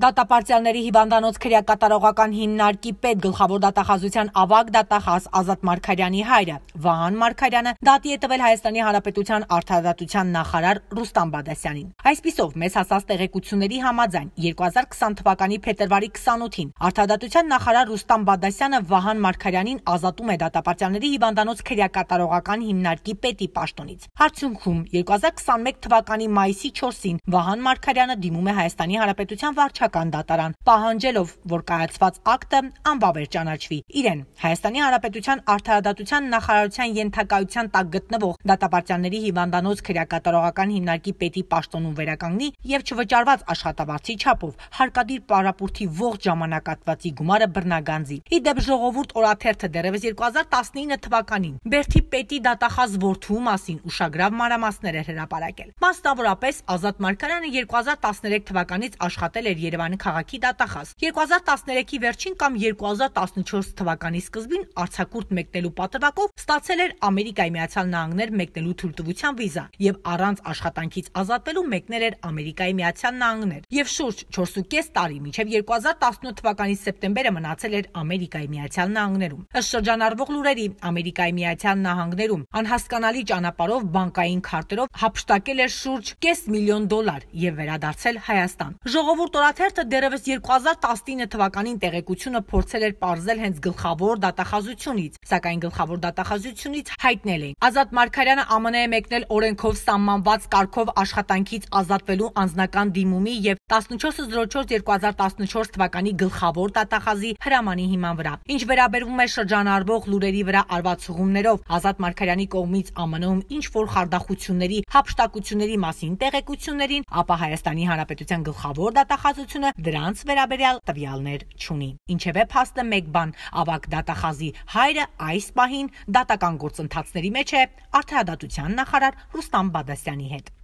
Դատապարտյալների հիվանդանոց քրեակատարողական հիմնարկի պետ գլխավոր դատախազության ավագ դատախազ Ազատ Մարգարյանի հայրը Վահան Մարգարյանը դատի է տվել Հայաստանի Հանրապետության արտադրատության նախարար Ռուստամ Բադասյանին։ Այսպիսով մեզ հասած տեղեկությունների համաձայն 2020 թվականի փետրվարի 28-ին արտադրատության նախարար Ռուստամ Բադասյանը Վահան Մարգարյանին ազատում է դատապարտյալների հիվանդանոց քրեակատարողական հիմնարկի պետի պաշտոնից։ Արդյունքում 2021 թվականի մայիսի 4-ին Վահան Մարգարյանը դիմում է Հայաստանի Հանրապետության վարչական պետական դատարան, պահանջելով, որ կայացված ակտը անվավեր ճանաչվի։ Իրեն Հայաստանի Հանրապետության Արդարադատության նախարարության ենթակայության տակ գտնվող դատապարտյանների հիվանդանոց քրեակատարողական հիմնարկի պետի պաշտոնում վերականգնի եւ չվճարված աշխատավարձի չափով հարկադիր պարապուրտի ողջ ժամանակատվածի գումարը բռնագանձի։ Ի դեպ ժողովուրդ օրաթերթը դեռևս 2019 թվականին Բերթի պետի դատախազ որդու մասին ուշագրավ մանրամասներ էր հրապարակել։ Մասնավորապես Ազատ Մարգարյանը 2013 թվականից աշխատել էր Երևանի Երևանի քաղաքի դատախազ։ 2013-ի վերջին կամ 2014 թվականի սկզբին արցակուրտ մեկնելու պատրվակով ստացել էր Ամերիկայի Միացյալ Նահանգներ մեկնելու թույլտվության վիզա եւ առանց աշխատանքից ազատվելու մեկնել էր Ամերիկայի Միացյալ Նահանգներ։ Եվ շուրջ 4.5 տարի մինչեւ 2018 թվականի սեպտեմբերը մնացել էր Ամերիկայի Միացյալ Նահանգներում։ Ըստ շրջանառվող լուրերի Ամերիկայի Միացյալ Նահանգներում անհասկանալի ճանապարհով բանկային քարտերով հապշտակել էր շուրջ 5 միլիոն դոլար եւ վերադարձել Հայաստան։ Ժողովուրդ օրաթ Հերթը դեռևս 2019 թվականին տեղեկությունը փորձել էր ողրել հենց գլխավոր դատախազությունից, սակայն գլխավոր դատախազությունից հայտնել էին։ Ազատ Մարգարյանը ԱՄՆ-է մեկնել օրենքով սահմանված կարգով աշխատանքից ազատվելու անձնական դիմումի եւ 1404-2014 թվականի գլխավոր դատախազի հրամանի հիման վրա։ Ինչ վերաբերվում է շրջանառվող լուրերի վրա արված ցուցումներով, Ազատ Մարգարյանի կողմից ԱՄՆ-ում ինչ որ խարդախությունների, հապշտակությունների մասին տեղեկություններին, ապա Հայաստանի Հանրապետության գլխավոր դատախազությունը հանրությունը դրանց վերաբերյալ տվյալներ չունի։ Ինչևէ փաստը մեկ բան, ավակ դատախազի հայրը այս պահին դատական գործընթացների մեջ է արտահայտության նախարար Ռուստամ Բադասյանի հետ։